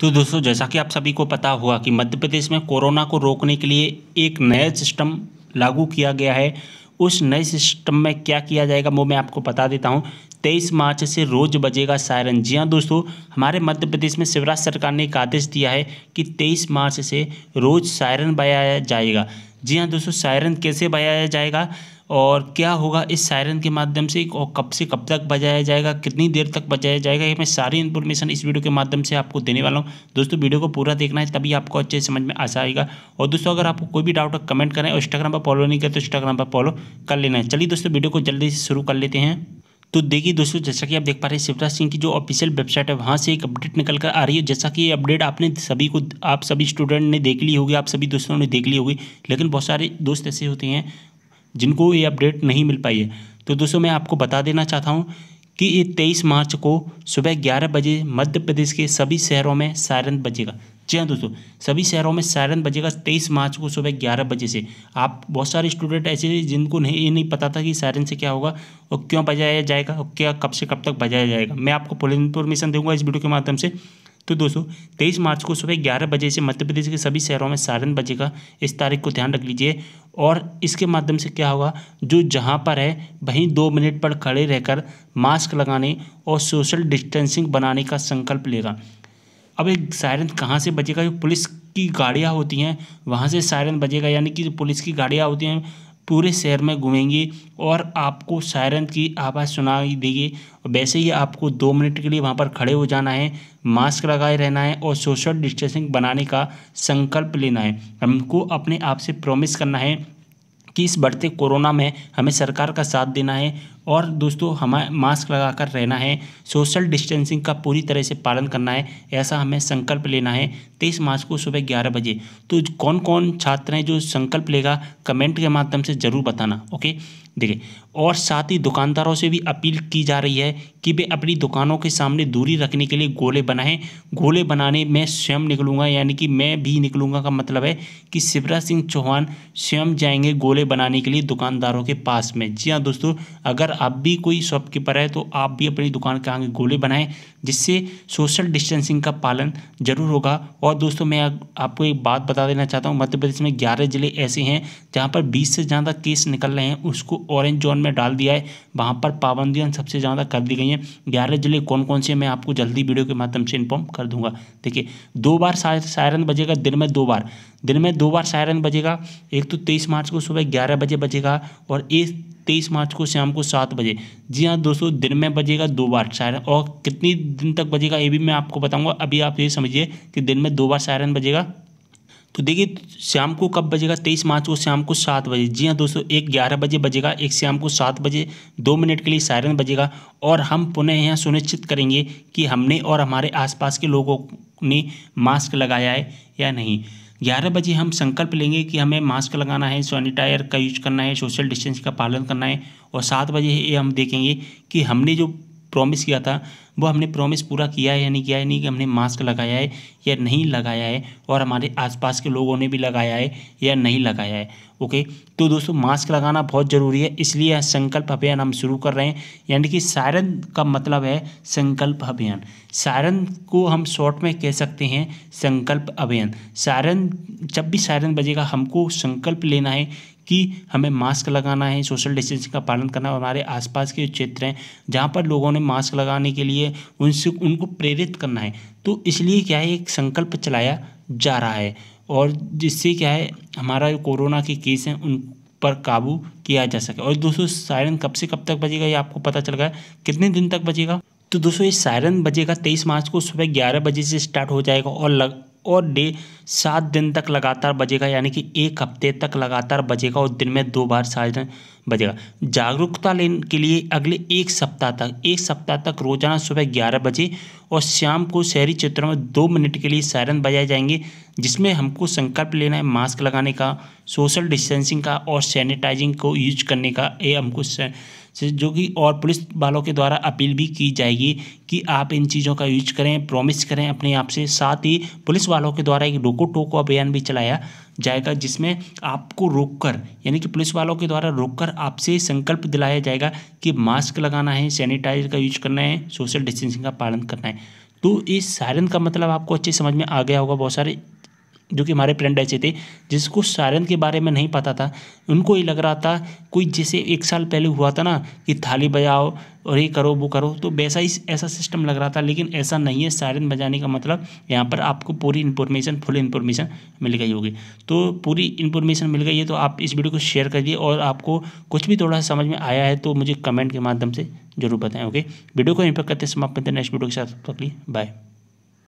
तो दोस्तों जैसा कि आप सभी को पता हुआ कि मध्य प्रदेश में कोरोना को रोकने के लिए एक नया सिस्टम लागू किया गया है उस नए सिस्टम में क्या किया जाएगा वो मैं आपको बता देता हूँ तेईस मार्च से रोज बजेगा सायरन जी हाँ दोस्तों हमारे मध्य प्रदेश में शिवराज सरकार ने एक आदेश दिया है कि तेईस मार्च से रोज सायरन बजाया जाएगा जी हाँ दोस्तों सायरन कैसे बजाया जाएगा और क्या होगा इस सायरन के माध्यम से और कब से कब तक बजाया जाएगा कितनी देर तक बजाया जाएगा ये मैं सारी इन्फॉर्मेशन इस वीडियो के माध्यम से आपको देने वाला हूँ दोस्तों वीडियो को पूरा देखना है तभी आपको अच्छे समझ में आशा आएगा और दोस्तों अगर आपको कोई भी डाउट है कमेंट करें और इंस्टाग्राम पर फॉलो नहीं करें तो इंस्टाग्राम पर फॉलो कर लेना है चलिए दोस्तों वीडियो को जल्दी से शुरू कर लेते हैं तो देखिए दोस्तों जैसा कि आप देख पा रहे हैं शिवराज सिंह की जो ऑफिशियल वेबसाइट है वहाँ से एक अपडेट निकल कर आ रही है जैसा कि ये अपडेट आपने सभी को आप सभी स्टूडेंट ने देख ली होगी आप सभी दोस्तों ने देख ली होगी लेकिन बहुत सारे दोस्त ऐसे होते हैं जिनको ये अपडेट नहीं मिल पाई है तो दोस्तों मैं आपको बता देना चाहता हूँ कि ये तेईस मार्च को सुबह ग्यारह बजे मध्य प्रदेश के सभी शहरों में सायरन बजेगा जी हाँ दोस्तों सभी शहरों में सायरन बजेगा तेईस मार्च को सुबह ग्यारह बजे से आप बहुत सारे स्टूडेंट ऐसे हैं जिनको नहीं ये नहीं पता था कि सायरन से क्या होगा और क्यों बजाया जाएगा और क्या कब से कब तक बजाया जाएगा मैं आपको पूरी इन्फॉर्मेशन दूंगा इस वीडियो के माध्यम से तो दोस्तों तेईस मार्च को सुबह ग्यारह बजे से मध्य प्रदेश के सभी शहरों में सायरन बजेगा इस तारीख को ध्यान रख लीजिए और इसके माध्यम से क्या होगा जो जहाँ पर है वहीं दो मिनट पर खड़े रहकर मास्क लगाने और सोशल डिस्टेंसिंग बनाने का संकल्प लेगा अब एक सायरन कहाँ से बजेगा जो पुलिस की गाड़ियाँ होती हैं वहाँ से सायरन बजेगा यानी कि जो पुलिस की गाड़ियाँ होती हैं पूरे शहर में घूमेंगी और आपको सायरन की आवाज़ सुनाई देगी वैसे ही आपको दो मिनट के लिए वहाँ पर खड़े हो जाना है मास्क लगाए रहना है और सोशल डिस्टेंसिंग बनाने का संकल्प लेना है हमको अपने आप से प्रॉमिस करना है कि इस बढ़ते कोरोना में हमें सरकार का साथ देना है और दोस्तों हमें मास्क लगाकर रहना है सोशल डिस्टेंसिंग का पूरी तरह से पालन करना है ऐसा हमें संकल्प लेना है तेईस मार्च को सुबह ग्यारह बजे तो कौन कौन छात्र हैं जो संकल्प लेगा कमेंट के माध्यम से ज़रूर बताना ओके देखिए और साथ ही दुकानदारों से भी अपील की जा रही है कि वे अपनी दुकानों के सामने दूरी रखने के लिए गोले बनाएं गोले बनाने में स्वयं निकलूंगा यानी कि मैं भी निकलूंगा का मतलब है कि शिवराज सिंह चौहान स्वयं जाएंगे गोले बनाने के लिए दुकानदारों के पास में जी हाँ दोस्तों अगर आप भी कोई शॉपकीपर है तो आप भी अपनी दुकान के आगे गोले बनाएँ जिससे सोशल डिस्टेंसिंग का पालन जरूर होगा और दोस्तों मैं आपको एक बात बता देना चाहता हूँ मध्य प्रदेश में ग्यारह जिले ऐसे हैं जहाँ पर बीस से ज़्यादा केस निकल रहे हैं उसको ऑरेंज जोन में डाल दिया है वहाँ पर पाबंदियाँ सबसे ज़्यादा कर दी गई हैं ग्यारह जिले कौन कौन से मैं आपको जल्दी वीडियो के माध्यम से इन्फॉर्म कर दूंगा देखिए दो बार सायरन बजेगा दिन में दो बार दिन में दो बार सायरन बजेगा एक तो तेईस मार्च को सुबह ग्यारह बजे बजेगा और एक तेईस मार्च को शाम को सात बजे जी हाँ दोस्तों दिन में बजेगा दो बार सायरन और कितनी दिन तक बजेगा ये भी मैं आपको बताऊंगा अभी आप ये समझिए कि दिन में दो बार सायरन बजेगा तो देखिए शाम को कब बजेगा तेईस मार्च को शाम को सात बजे जी हाँ दोस्तों एक ग्यारह बजे बजेगा एक शाम को सात बजे दो मिनट के लिए सायरन बजेगा और हम पुनः यह सुनिश्चित करेंगे कि हमने और हमारे आसपास के लोगों ने मास्क लगाया है या नहीं ग्यारह बजे हम संकल्प लेंगे कि हमें मास्क लगाना है सैनिटाइजर का यूज करना है सोशल डिस्टेंस का पालन करना है और सात बजे ये हम देखेंगे कि हमने जो प्रॉमिस किया था वो हमने प्रॉमिस पूरा किया है या नहीं किया है नहीं कि हमने मास्क लगाया है या नहीं लगाया है और हमारे आसपास के लोगों ने भी लगाया है या नहीं लगाया है ओके तो दोस्तों मास्क लगाना बहुत ज़रूरी है इसलिए यह संकल्प अभियान हम शुरू कर रहे हैं यानी कि सायरन का मतलब है संकल्प अभियान सायरन को हम शॉर्ट में कह सकते हैं संकल्प अभियान सायरन जब भी सायरन बजेगा हमको संकल्प लेना है कि हमें मास्क लगाना है सोशल डिस्टेंसिंग का पालन करना है हमारे आसपास के क्षेत्र हैं जहाँ पर लोगों ने मास्क लगाने के लिए उनसे उनको प्रेरित करना है तो इसलिए क्या है एक संकल्प चलाया जा रहा है और जिससे क्या है हमारा जो कोरोना के केस हैं उन पर काबू किया जा सके और दोस्तों सायरन कब से कब तक बजेगा ये आपको पता चल गया कितने दिन तक बजेगा तो दोस्तों ये सायरन बजेगा तेईस मार्च को सुबह ग्यारह बजे से स्टार्ट हो जाएगा और लग और डे सात दिन तक लगातार बजेगा यानी कि एक हफ्ते तक लगातार बजेगा और दिन में दो बार साजन बजेगा जागरूकता लेने के लिए अगले एक सप्ताह तक एक सप्ताह तक रोजाना सुबह ग्यारह बजे और शाम को शहरी क्षेत्रों में दो मिनट के लिए सायरन बजाए जाएंगे जिसमें हमको संकल्प लेना है मास्क लगाने का सोशल डिस्टेंसिंग का और सैनिटाइजिंग को यूज करने का ये हमको जो कि और पुलिस वालों के द्वारा अपील भी की जाएगी कि आप इन चीज़ों का यूज करें प्रॉमिस करें अपने आप से साथ ही पुलिस वालों के द्वारा एक रोको टोको अभियान भी चलाया जाएगा जिसमें आपको रोककर यानी कि पुलिस वालों के द्वारा रोककर आपसे संकल्प दिलाया जाएगा कि मास्क लगाना है सैनिटाइजर का यूज करना है सोशल डिस्टेंसिंग का पालन करना है तो इस सायरन का मतलब आपको अच्छे समझ में आ गया होगा बहुत सारे जो कि हमारे फ्रेंड ऐसे थे जिसको सारन के बारे में नहीं पता था उनको ये लग रहा था कोई जैसे एक साल पहले हुआ था ना कि थाली बजाओ और ये करो वो करो तो वैसा ही ऐसा सिस्टम लग रहा था लेकिन ऐसा नहीं है सारन बजाने का मतलब यहाँ पर आपको पूरी इन्फॉर्मेशन फुल इन्फॉर्मेशन मिल गई होगी तो पूरी इन्फॉर्मेशन मिल गई है तो आप इस वीडियो को शेयर करिए और आपको कुछ भी थोड़ा समझ में आया है तो मुझे कमेंट के माध्यम से जरूर बताएँ ओके वीडियो को यहीं पर करते समाप्त करते नेक्स्ट वीडियो के साथ बाय